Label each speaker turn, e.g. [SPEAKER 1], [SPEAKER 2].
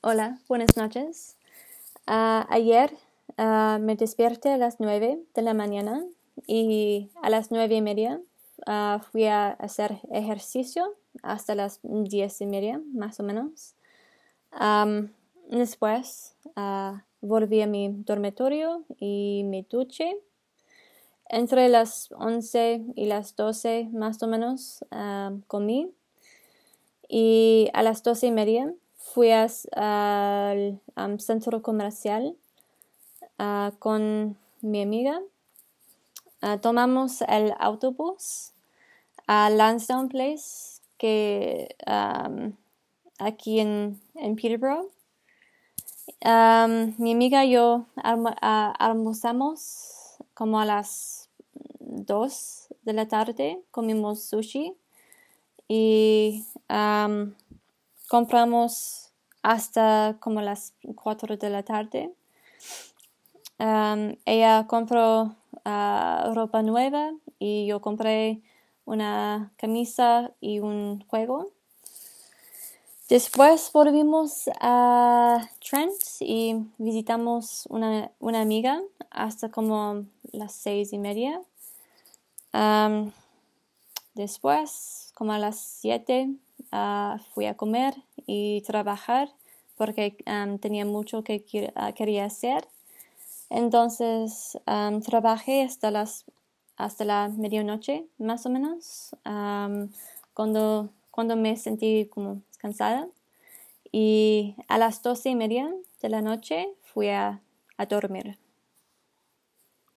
[SPEAKER 1] Hola, buenas noches. Ah, ayer ah, me despierte a las 9 de la mañana y a las nueve y media ah, fui a hacer ejercicio hasta las diez y media, más o menos. después volví a mi dormitorio y me duché. Entre las once y las doce, más o menos comí y a las doce y media fui al, centro comercial ah, con mi amiga. Ah, tomamos el autobús a Lansdowne Place, que aquí en, Peterborough. mi amiga y yo ah, almorzamos como a las 2 de la tarde, comimos sushi y compramos hasta como las 4 de la tarde. ella compró ah, ropa nueva y yo compré una camisa y un juego. Después volvimos a Trent y visitamos una, una amiga hasta como las seis y media. después, como a las siete, fui a comer y trabajar porque tenía mucho que ah, quería hacer. Entonces trabajé hasta, hasta la medianoche, más o menos, cuando, me sentí como cansada. Y a las doce y media de la noche fui a dormir.